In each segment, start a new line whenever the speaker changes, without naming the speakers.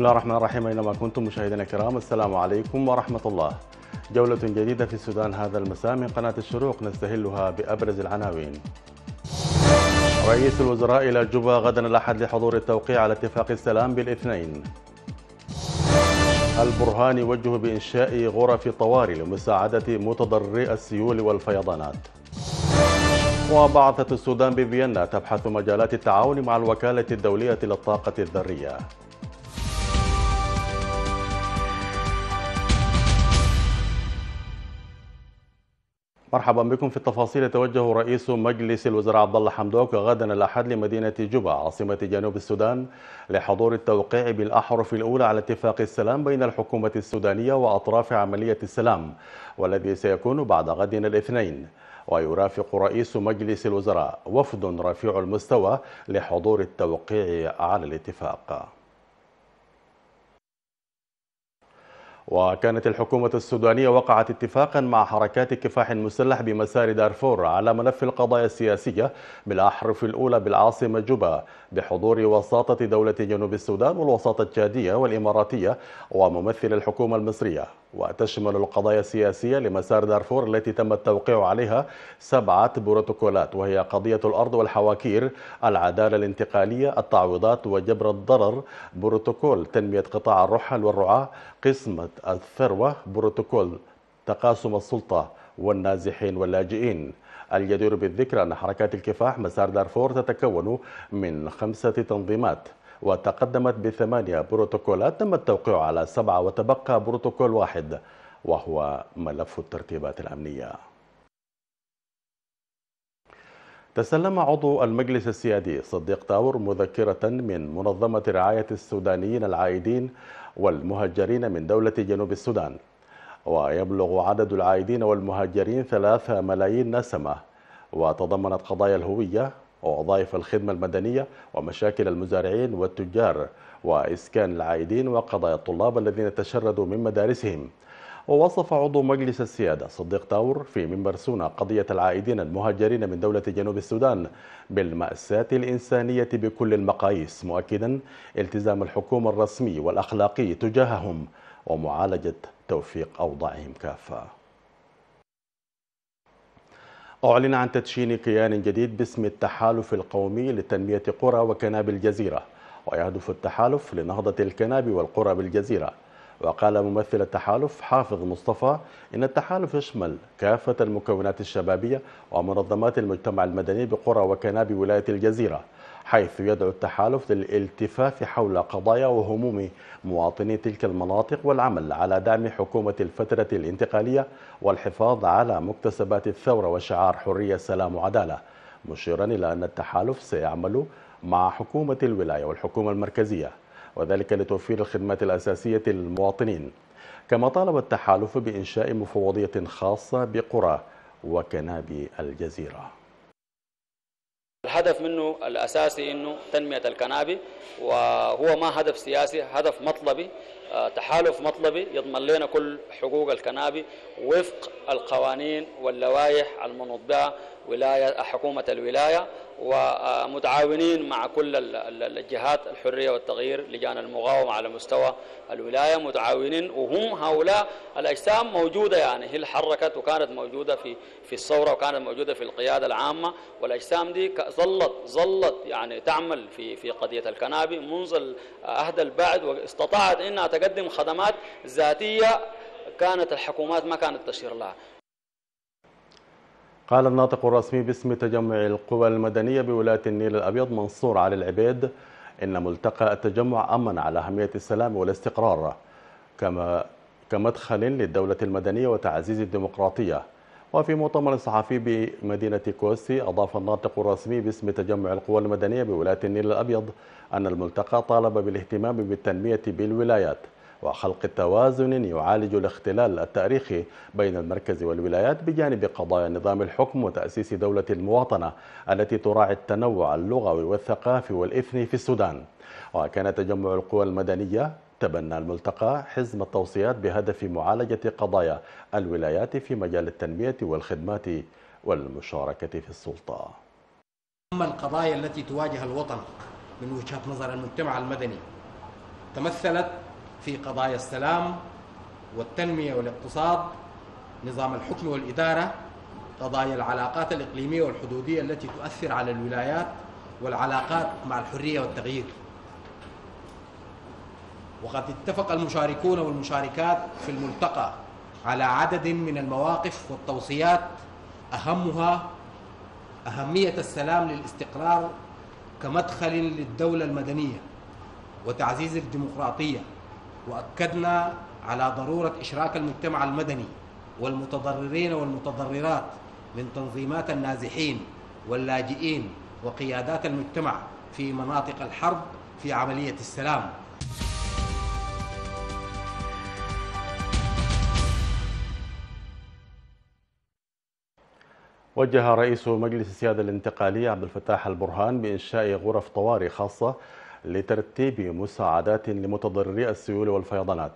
بسم الله الرحمن الرحيم أينما كنتم مشاهدينا الكرام السلام عليكم ورحمة الله جولة جديدة في السودان هذا المساء من قناة الشروق نستهلها بأبرز العناوين رئيس الوزراء إلى جوبا غدا الأحد لحضور التوقيع على اتفاق السلام بالاثنين البرهان يوجه بإنشاء غرف طوارئ لمساعدة متضرري السيول والفيضانات وبعثة السودان بفيينا تبحث مجالات التعاون مع الوكالة الدولية للطاقة الذرية مرحبا بكم في التفاصيل يتوجه رئيس مجلس الوزراء عبد الله حمدوك غدا الاحد لمدينه جوبا عاصمه جنوب السودان لحضور التوقيع بالاحرف الاولى على اتفاق السلام بين الحكومه السودانيه واطراف عمليه السلام والذي سيكون بعد غد الاثنين ويرافق رئيس مجلس الوزراء وفد رفيع المستوى لحضور التوقيع على الاتفاق وكانت الحكومة السودانية وقعت اتفاقا مع حركات كفاح المسلح بمسار دارفور على ملف القضايا السياسية بالأحرف الأولى بالعاصمة جوبا بحضور وساطة دولة جنوب السودان والوساطة التشادية والإماراتية وممثل الحكومة المصرية وتشمل القضايا السياسية لمسار دارفور التي تم التوقيع عليها سبعة بروتوكولات وهي قضية الأرض والحواكير العدالة الانتقالية التعويضات وجبر الضرر بروتوكول تنمية قطاع الرحل والرعاة قسمة الثروة بروتوكول تقاسم السلطة والنازحين واللاجئين الجدير بالذكر أن حركات الكفاح مسار دارفور تتكون من خمسة تنظيمات وتقدمت بثمانية بروتوكولات تم التوقيع على سبعة وتبقى بروتوكول واحد وهو ملف الترتيبات الأمنية تسلم عضو المجلس السيادي صديق تاور مذكرة من منظمة رعاية السودانيين العائدين والمهجرين من دولة جنوب السودان ويبلغ عدد العائدين والمهاجرين ثلاثة ملايين نسمة وتضمنت قضايا الهوية ووظائف الخدمة المدنية ومشاكل المزارعين والتجار وإسكان العائدين وقضايا الطلاب الذين تشردوا من مدارسهم ووصف عضو مجلس السيادة صديق تاور في منبر سونا قضية العائدين المهاجرين من دولة جنوب السودان بالمأساة الإنسانية بكل المقاييس مؤكدا التزام الحكومة الرسمي والأخلاقي تجاههم ومعالجة توفيق أوضاعهم كافة أعلن عن تدشين كيان جديد باسم التحالف القومي لتنمية قرى وكناب الجزيرة ويهدف التحالف لنهضة الكناب والقرى بالجزيرة وقال ممثل التحالف حافظ مصطفى إن التحالف يشمل كافة المكونات الشبابية ومنظمات المجتمع المدني بقرى وكناب ولاية الجزيرة حيث يدعو التحالف للالتفاف حول قضايا وهموم مواطني تلك المناطق والعمل على دعم حكومة الفترة الانتقالية والحفاظ على مكتسبات الثورة وشعار حرية سلام وعدالة مشيرا إلى أن التحالف سيعمل مع حكومة الولاية والحكومة المركزية وذلك لتوفير الخدمات الأساسية للمواطنين كما طالب التحالف بإنشاء مفوضية خاصة بقرى وكناب الجزيره
الهدف منه الأساسي أنه تنمية الكنابي وهو ما هدف سياسي هدف مطلبي آه، تحالف مطلبي يضمن لنا كل حقوق الكنابي وفق القوانين واللوائح المنوط ولاية حكومة الولاية ومتعاونين مع كل الجهات الحرية والتغيير لجان المقاومة على مستوى الولاية متعاونين وهم هؤلاء الأجسام موجودة يعني هي حركت وكانت موجودة في في الثورة وكانت موجودة في القيادة العامة والأجسام دي ظلت ظلت يعني تعمل في في قضية الكنابي منذ أهدى البعد واستطاعت أنها تقدم خدمات ذاتية كانت الحكومات ما كانت تشير
لها قال الناطق الرسمي باسم تجمع القوى المدنية بولاية النيل الأبيض منصور علي العبيد إن ملتقى التجمع أمن على أهمية السلام والاستقرار كما كمدخل للدولة المدنية وتعزيز الديمقراطية وفي مؤتمر صحفي بمدينة كوسي أضاف الناطق الرسمي باسم تجمع القوى المدنية بولاية النيل الأبيض أن الملتقى طالب بالاهتمام بالتنمية بالولايات وخلق توازن يعالج الاختلال التاريخي بين المركز والولايات بجانب قضايا نظام الحكم وتأسيس دولة المواطنة التي تراعي التنوع اللغوي والثقافي والإثني في السودان وكان تجمع القوى المدنية تبنى الملتقى حزم التوصيات بهدف معالجة قضايا الولايات في مجال التنمية والخدمات والمشاركة في السلطة أما القضايا التي تواجه الوطن من وجهة نظر المجتمع المدني تمثلت في قضايا السلام والتنمية والاقتصاد نظام الحكم والإدارة قضايا العلاقات الإقليمية والحدودية التي تؤثر على الولايات والعلاقات مع الحرية والتغيير وقد اتفق المشاركون والمشاركات في الملتقى على عدد من المواقف والتوصيات أهمها أهمية السلام للاستقرار كمدخل للدولة المدنية وتعزيز الديمقراطية واكدنا على ضروره اشراك المجتمع المدني والمتضررين والمتضررات من تنظيمات النازحين واللاجئين وقيادات المجتمع في مناطق الحرب في عمليه السلام وجه رئيس مجلس السيادة الانتقالية عبد الفتاح البرهان بإنشاء غرف طوارئ خاصة لترتيب مساعدات لمتضرري السيول والفيضانات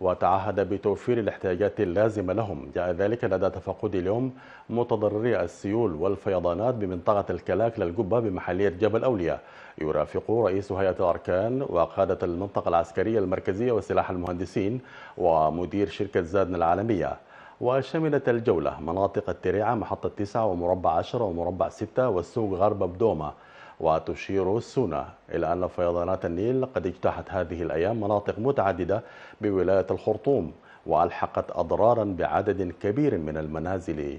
وتعهد بتوفير الاحتياجات اللازمة لهم جاء ذلك لدى تفقد اليوم متضرري السيول والفيضانات بمنطقة الكلاك للقبة بمحلية جبل أولياء يرافق رئيس هيئة الأركان وقادة المنطقة العسكرية المركزية وسلاح المهندسين ومدير شركة زادن العالمية وشملت الجولة مناطق التريعة محطة 9 ومربع 10 ومربع 6 والسوق غرب بدومة وتشير السنة إلى أن فيضانات النيل قد اجتاحت هذه الأيام مناطق متعددة بولاية الخرطوم وألحقت أضرارا بعدد كبير من المنازل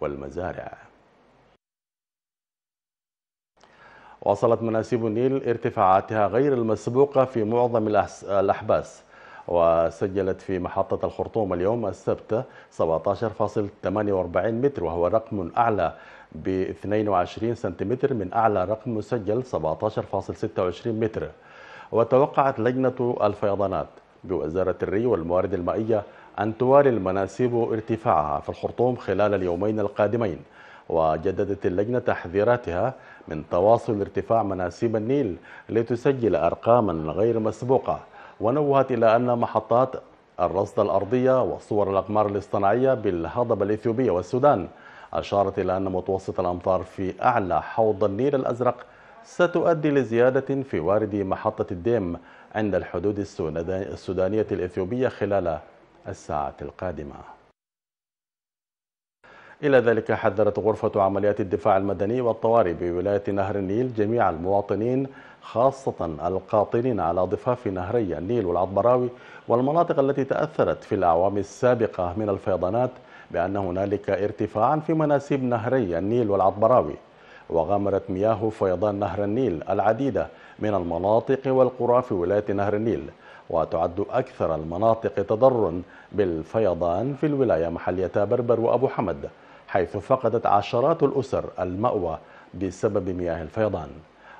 والمزارع وصلت مناسيب النيل ارتفاعاتها غير المسبوقة في معظم الأحباس وسجلت في محطة الخرطوم اليوم السبت 17.48 متر وهو رقم أعلى ب 22 سنتيمتر من أعلى رقم مسجل 17.26 متر وتوقعت لجنة الفيضانات بوزارة الري والموارد المائية أن تواري المناسيب ارتفاعها في الخرطوم خلال اليومين القادمين وجددت اللجنة تحذيراتها من تواصل ارتفاع مناسيب النيل لتسجل أرقاما غير مسبوقة ونوهت إلى أن محطات الرصد الأرضية وصور الأقمار الاصطناعية بالهضبة الإثيوبية والسودان أشارت إلى أن متوسط الأمطار في أعلى حوض النيل الأزرق ستؤدي لزيادة في وارد محطة الديم عند الحدود السودانية الإثيوبية خلال الساعات القادمة إلى ذلك حذرت غرفة عمليات الدفاع المدني والطوارئ بولاية نهر النيل جميع المواطنين خاصة القاطنين على ضفاف نهري النيل والعطبراوي والمناطق التي تأثرت في الأعوام السابقة من الفيضانات بأن هنالك ارتفاعا في مناسيب نهري النيل والعطبراوي وغمرت مياه فيضان نهر النيل العديدة من المناطق والقرى في ولاية نهر النيل وتعد أكثر المناطق تضررا بالفيضان في الولاية محلية بربر وأبو حمد حيث فقدت عشرات الأسر المأوى بسبب مياه الفيضان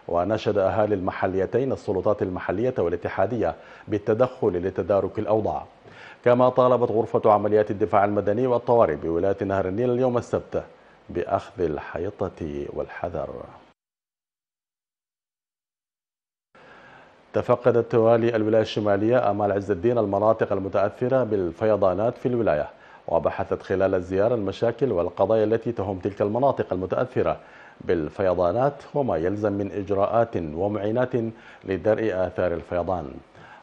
ونشد أهالي المحليتين السلطات المحلية والاتحادية بالتدخل لتدارك الأوضاع كما طالبت غرفة عمليات الدفاع المدني والطوارئ بولاية نهر النيل اليوم السبت بأخذ الحيطة والحذر تفقدت توالي الولاية الشمالية أمال عز الدين المناطق المتأثرة بالفيضانات في الولاية وبحثت خلال الزيارة المشاكل والقضايا التي تهم تلك المناطق المتأثرة بالفيضانات وما يلزم من إجراءات ومعينات لدرء آثار الفيضان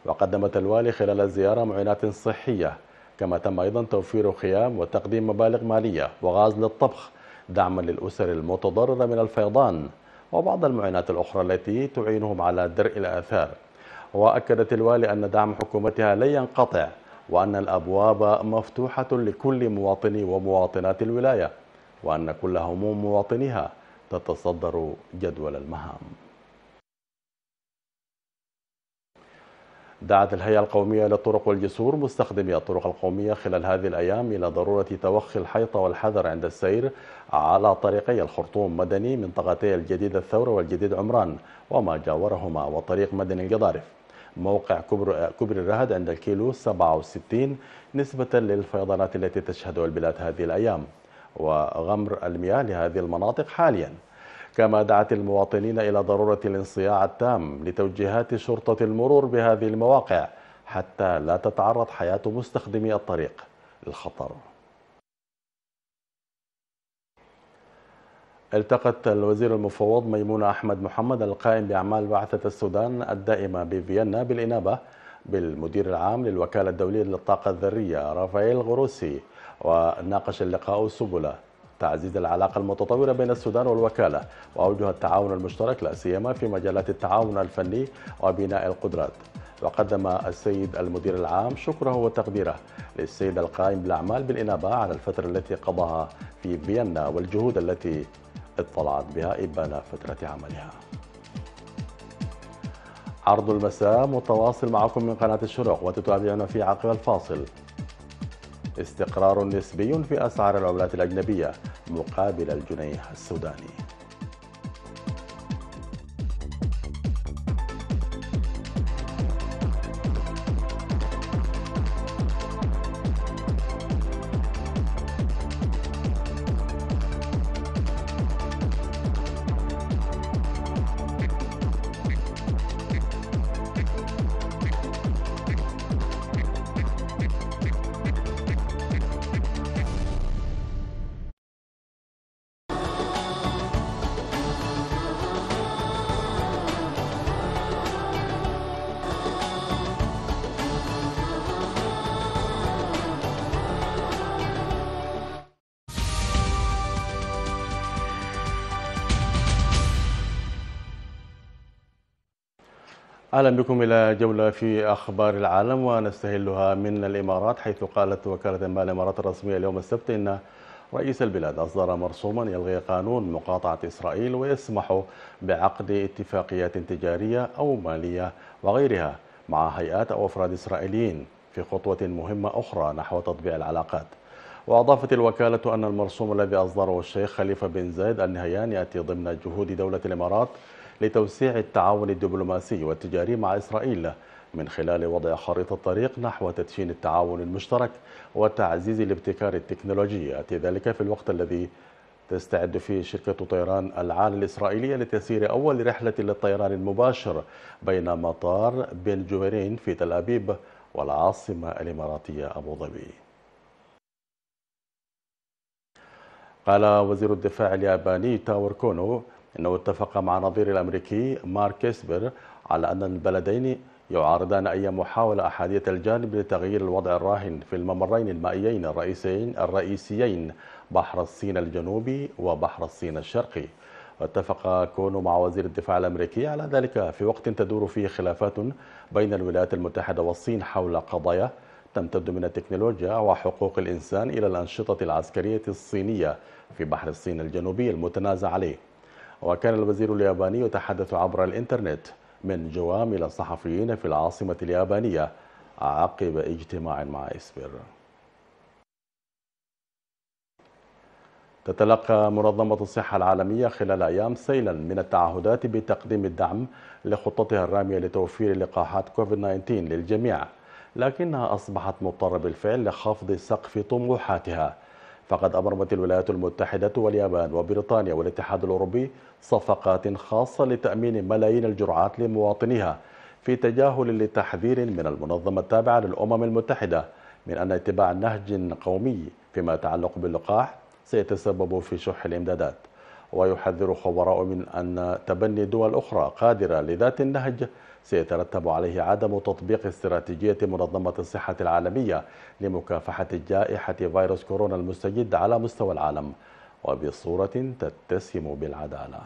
وقدمت الوالي خلال الزيارة معينات صحية كما تم أيضا توفير خيام وتقديم مبالغ مالية وغاز للطبخ دعما للأسر المتضررة من الفيضان وبعض المعينات الأخرى التي تعينهم على درء الآثار وأكدت الوالي أن دعم حكومتها لن ينقطع وأن الأبواب مفتوحة لكل مواطن ومواطنات الولاية وأن كل هموم مواطنيها تتصدر جدول المهام دعت الهيئة القومية للطرق والجسور مستخدمي الطرق القومية خلال هذه الأيام إلى ضرورة توخي الحيطة والحذر عند السير على طريقي الخرطوم مدني منطقتي الجديد الثورة والجديد عمران وما جاورهما وطريق مدني الجضارف موقع كبر, كبر الرهد عند الكيلو 67 نسبة للفيضانات التي تشهدها البلاد هذه الأيام وغمر المياه لهذه المناطق حالياً كما دعت المواطنين إلى ضرورة الانصياع التام لتوجيهات شرطة المرور بهذه المواقع حتى لا تتعرض حياة مستخدمي الطريق للخطر التقت الوزير المفوض ميمون أحمد محمد القائم بأعمال بعثة السودان الدائمة بفيينا بالإنابة بالمدير العام للوكالة الدولية للطاقة الذرية رافائيل غروسي وناقش اللقاء سبل تعزيز العلاقة المتطورة بين السودان والوكالة وأوجه التعاون المشترك لا سيما في مجالات التعاون الفني وبناء القدرات وقدم السيد المدير العام شكره وتقديره للسيد القائم بالأعمال بالإنابة على الفترة التي قضاها في فيينا والجهود التي اطلعت بها إبان فترة عملها عرض المساء متواصل معكم من قناة الشروق وتتابعنا في عقب الفاصل استقرار نسبي في أسعار العملات الأجنبية مقابل الجنيه السوداني أهلا بكم إلى جولة في أخبار العالم ونستهلها من الإمارات حيث قالت وكالة أنباء الإمارات الرسمية اليوم السبت إن رئيس البلاد أصدر مرسوما يلغي قانون مقاطعة إسرائيل ويسمح بعقد اتفاقيات تجارية أو مالية وغيرها مع هيئات أو أفراد إسرائيليين في خطوة مهمة أخرى نحو تطبيع العلاقات وأضافت الوكالة أن المرسوم الذي أصدره الشيخ خليفة بن زايد النهيان يأتي ضمن جهود دولة الإمارات لتوسيع التعاون الدبلوماسي والتجاري مع إسرائيل من خلال وضع خريطة طريق نحو تدشين التعاون المشترك وتعزيز الابتكار التكنولوجي يأتي ذلك في الوقت الذي تستعد فيه شركة طيران العال الإسرائيلية لتسير أول رحلة للطيران المباشر بين مطار بن جوهرين في تل أبيب والعاصمة الإماراتية أبو ظبي قال وزير الدفاع الياباني تاور كونو أنه اتفق مع نظير الأمريكي مارك إسبر على أن البلدين يعارضان أي محاولة أحادية الجانب لتغيير الوضع الراهن في الممرين المائيين الرئيسيين الرئيسيين بحر الصين الجنوبي وبحر الصين الشرقي واتفق كونو مع وزير الدفاع الأمريكي على ذلك في وقت تدور فيه خلافات بين الولايات المتحدة والصين حول قضايا تمتد من التكنولوجيا وحقوق الإنسان إلى الأنشطة العسكرية الصينية في بحر الصين الجنوبي المتنازع عليه وكان الوزير الياباني يتحدث عبر الإنترنت من جوامل الصحفيين في العاصمة اليابانية عقب اجتماع مع إسبر تتلقى منظمة الصحة العالمية خلال أيام سيلا من التعهدات بتقديم الدعم لخطتها الرامية لتوفير لقاحات كوفيد-19 للجميع لكنها أصبحت مضطرة بالفعل لخفض سقف طموحاتها فقد أبرمت الولايات المتحدة واليابان وبريطانيا والاتحاد الأوروبي صفقات خاصة لتأمين ملايين الجرعات لمواطنيها في تجاهل لتحذير من المنظمة التابعة للأمم المتحدة من أن اتباع نهج قومي فيما يتعلق باللقاح سيتسبب في شح الإمدادات ويحذر خبراء من أن تبني دول أخرى قادرة لذات النهج سيترتب عليه عدم تطبيق استراتيجية منظمة الصحة العالمية لمكافحة جائحة فيروس كورونا المستجد على مستوى العالم وبصورة تتسم بالعدالة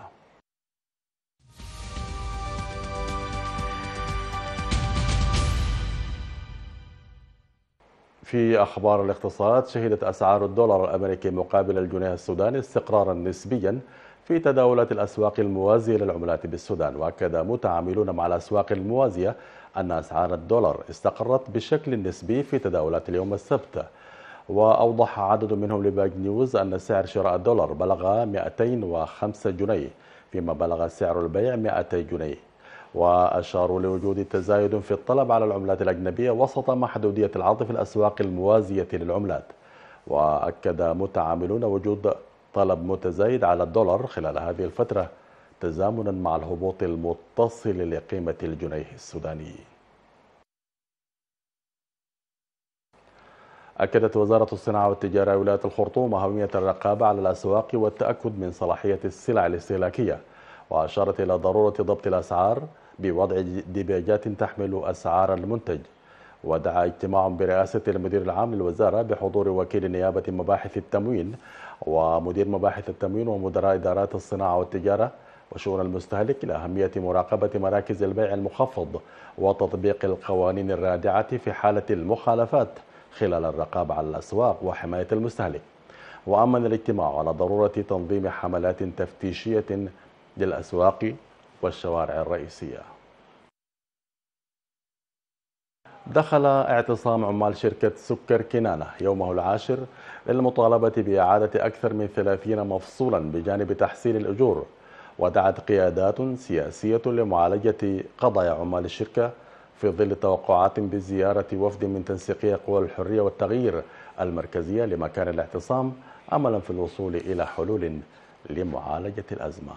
في أخبار الاقتصاد شهدت أسعار الدولار الأمريكي مقابل الجنيه السوداني استقرارا نسبيا في تداولات الأسواق الموازية للعملات بالسودان وأكد متعاملون مع الأسواق الموازية أن أسعار الدولار استقرت بشكل نسبي في تداولات اليوم السبت وأوضح عدد منهم لباك نيوز أن سعر شراء الدولار بلغ 205 جنيه فيما بلغ سعر البيع 200 جنيه وأشاروا لوجود تزايد في الطلب على العملات الأجنبية وسط محدودية العرض في الأسواق الموازية للعملات وأكد متعاملون وجود طلب متزايد على الدولار خلال هذه الفترة تزامنا مع الهبوط المتصل لقيمة الجنيه السوداني أكدت وزارة الصناعة والتجارة ولاية الخرطوم أهمية الرقابة على الأسواق والتأكد من صلاحية السلع الاستهلاكية وأشارت إلى ضرورة ضبط الأسعار بوضع ديباجات تحمل أسعار المنتج ودعا اجتماع برئاسة المدير العام للوزارة بحضور وكيل نيابة مباحث التموين ومدير مباحث التموين ومدراء إدارات الصناعة والتجارة وشؤون المستهلك إلى أهمية مراقبة مراكز البيع المخفض وتطبيق القوانين الرادعة في حالة المخالفات خلال الرقابة على الأسواق وحماية المستهلك وأمن الاجتماع على ضرورة تنظيم حملات تفتيشية للأسواق والشوارع الرئيسية دخل اعتصام عمال شركة سكر كنانة يومه العاشر للمطالبة بإعادة أكثر من 30 مفصولا بجانب تحسين الأجور ودعت قيادات سياسية لمعالجة قضايا عمال الشركة في ظل توقعات بزيارة وفد من تنسيقية قوى الحرية والتغيير المركزية لمكان الاعتصام أملا في الوصول إلى حلول لمعالجة الأزمة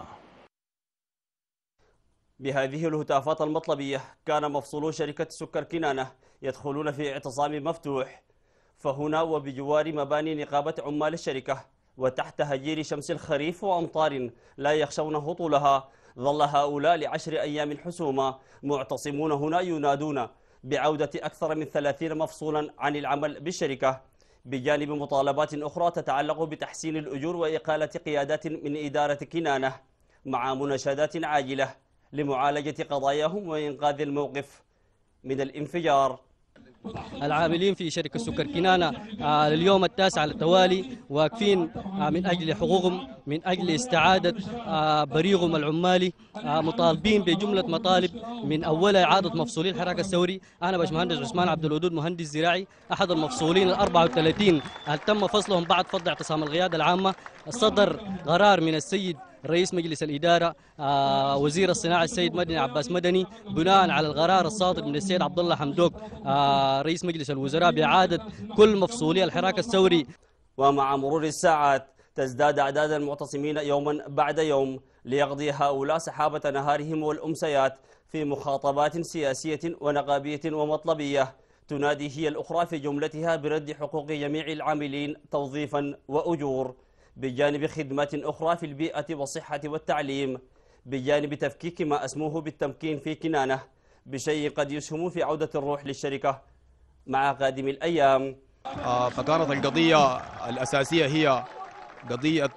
بهذه الهتافات المطلبية كان مفصولو شركة سكر كنانة يدخلون في اعتصام مفتوح فهنا وبجوار مباني نقابة عمال الشركة وتحت هجير شمس الخريف وأمطار لا يخشون هطولها ظل هؤلاء لعشر أيام حسومة معتصمون هنا ينادون بعودة أكثر من ثلاثين مفصولا عن العمل بالشركة بجانب مطالبات أخرى تتعلق بتحسين الأجور وإقالة قيادات من إدارة كنانة مع مناشدات عاجلة لمعالجة قضاياهم وإنقاذ الموقف من الانفجار العاملين في شركة سكر كنانة آه، لليوم التاسع على التوالي واقفين آه، من أجل حقوقهم من أجل استعادة آه، بريغهم العمالي مطالبين بجملة مطالب من أولها إعادة مفصولين الحراك الثوري أنا باشمهندس عثمان عبد الودود مهندس زراعي أحد المفصولين ال 34 هل تم فصلهم بعد فض اعتصام القيادة العامة صدر قرار من السيد رئيس مجلس الإدارة آه، وزير الصناعة السيد مدني عباس مدني بناء على القرار الصادر من السيد عبد الله حمدوك آه، رئيس مجلس الوزراء بإعادة كل مفصولي الحراك الثوري ومع مرور الساعات تزداد أعداد المعتصمين يوما بعد يوم ليقضي هؤلاء سحابة نهارهم والأمسيات في مخاطبات سياسية ونقابية ومطلبية تنادي هي الأخرى في جملتها برد حقوق جميع العاملين توظيفا وأجور بجانب خدمات أخرى في البيئة والصحة والتعليم بجانب تفكيك ما أسموه بالتمكين في كنانة بشيء قد يسهم في عودة الروح للشركة مع قادم الأيام آه، فكانت القضية الأساسية هي قضيه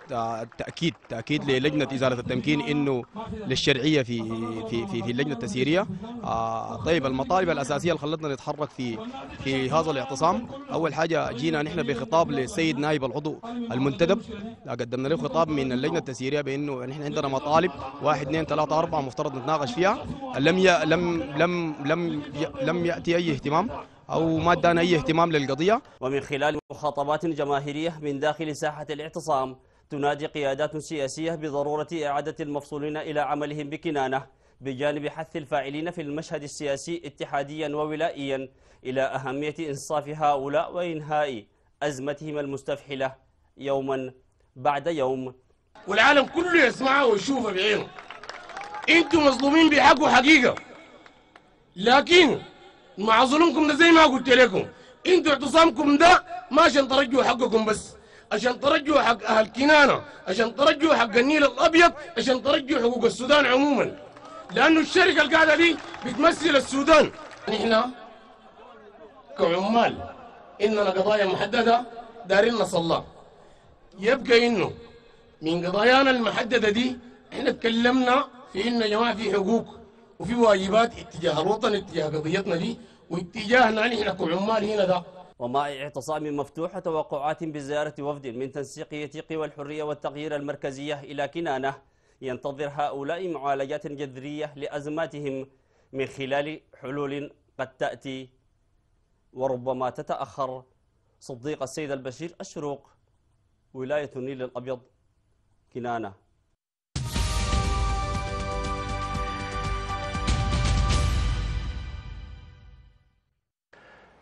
التاكيد آه، تاكيد للجنه ازاله التمكين انه للشرعيه في في في, في اللجنه التسييريه آه، طيب المطالب الاساسيه اللي خلتنا نتحرك في في هذا الاعتصام اول حاجه جينا نحن بخطاب للسيد نائب العضو المنتدب قدمنا له خطاب من اللجنه التسييريه بانه نحن عندنا مطالب واحد اثنين ثلاثه اربعه مفترض نتناقش فيها لم ي... لم لم لم لم ياتي اي اهتمام أو ما ادانا أي اهتمام للقضية ومن خلال مخاطبات جماهيرية من داخل ساحة الاعتصام تنادي قيادات سياسية بضرورة إعادة المفصولين إلى عملهم بكنانة بجانب حث الفاعلين في المشهد السياسي اتحاديا وولائيا إلى أهمية إنصاف هؤلاء وإنهاء أزمتهم المستفحلة يوما بعد يوم والعالم كله يسمعها ويشوفها بعينه
انتم مظلومين بحق حقيقة لكن مع ظلمكم ده زي ما قلت لكم انتوا اعتصامكم ده ما عشان ترجعوا حقكم بس عشان ترجعوا حق اهل كنانه عشان ترجعوا حق النيل الابيض عشان ترجعوا حقوق السودان عموما لانه الشركه القاعده دي بتمثل السودان نحن كعمال اننا قضايا محدده دارين نصلها يبقى انه من قضايانا المحدده دي احنا تكلمنا في انه
يا جماعه في حقوق وفي واجبات اتجاه الوطن اتجاه قضيتنا دي واتجاهنا نحن كعمال هنا ذا ومع اعتصام مفتوح توقعات بزيارة وفد من تنسيقية قوى الحرية والتغيير المركزية إلى كنانة ينتظر هؤلاء معالجات جذرية لأزماتهم من خلال حلول قد تأتي وربما تتأخر صديق السيد البشير الشروق ولاية النيل الأبيض كنانة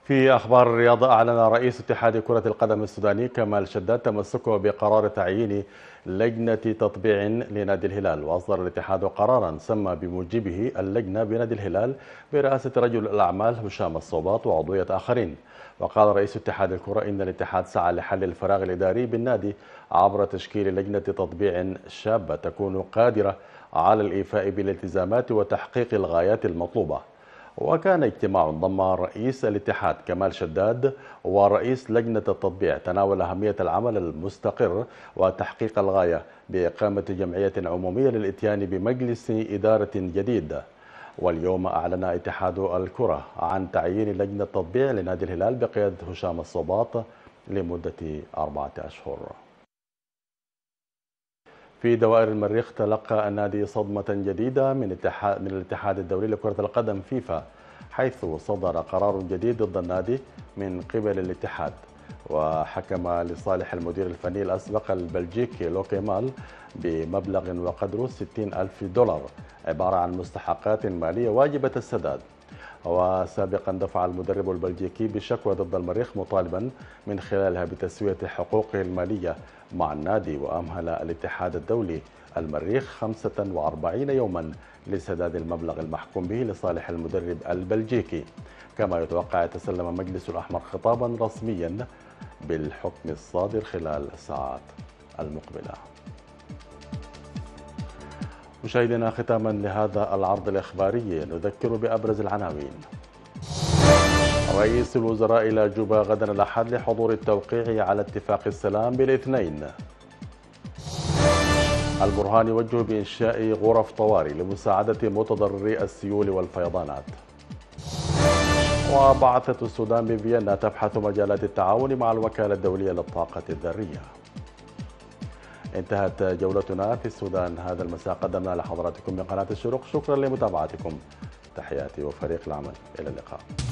في أخبار الرياضة أعلن رئيس اتحاد كرة القدم السوداني كمال شداد تمسكه بقرار تعيين لجنة تطبيع لنادي الهلال وأصدر الاتحاد قرارا سمى بموجبه اللجنة بنادي الهلال برئاسة رجل الأعمال هشام الصوباط وعضوية آخرين وقال رئيس اتحاد الكرة إن الاتحاد سعى لحل الفراغ الإداري بالنادي عبر تشكيل لجنة تطبيع شابة تكون قادرة على الإيفاء بالالتزامات وتحقيق الغايات المطلوبة وكان اجتماع ضم رئيس الاتحاد كمال شداد ورئيس لجنة التطبيع تناول أهمية العمل المستقر وتحقيق الغاية بإقامة جمعية عمومية للإتيان بمجلس إدارة جديد واليوم أعلن اتحاد الكرة عن تعيين لجنة تطبيع لنادي الهلال بقيادة هشام الصباط لمدة أربعة أشهر في دوائر المريخ تلقى النادي صدمة جديدة من الاتحاد من الاتحاد الدولي لكرة القدم فيفا حيث صدر قرار جديد ضد النادي من قبل الاتحاد وحكم لصالح المدير الفني الأسبق البلجيكي لوكيمال بمبلغ وقدره 60 ألف دولار عبارة عن مستحقات مالية واجبة السداد وسابقا دفع المدرب البلجيكي بشكوى ضد المريخ مطالبا من خلالها بتسوية حقوقه المالية مع النادي وأمهل الاتحاد الدولي المريخ 45 يوما لسداد المبلغ المحكوم به لصالح المدرب البلجيكي كما يتوقع يتسلم مجلس الأحمر خطابا رسميا بالحكم الصادر خلال الساعات المقبله مشاهدينا ختاما لهذا العرض الإخباري نذكر بأبرز العناوين رئيس الوزراء إلى جوبا غدا الأحد لحضور التوقيع على اتفاق السلام بالاثنين البرهان يوجه بإنشاء غرف طوارئ لمساعدة متضرري السيول والفيضانات وبعثة السودان بفيينا تبحث مجالات التعاون مع الوكالة الدولية للطاقة الذرية انتهت جولتنا في السودان هذا المساء قدمنا لحضراتكم من قناة الشروق شكرا لمتابعتكم تحياتي وفريق العمل إلى اللقاء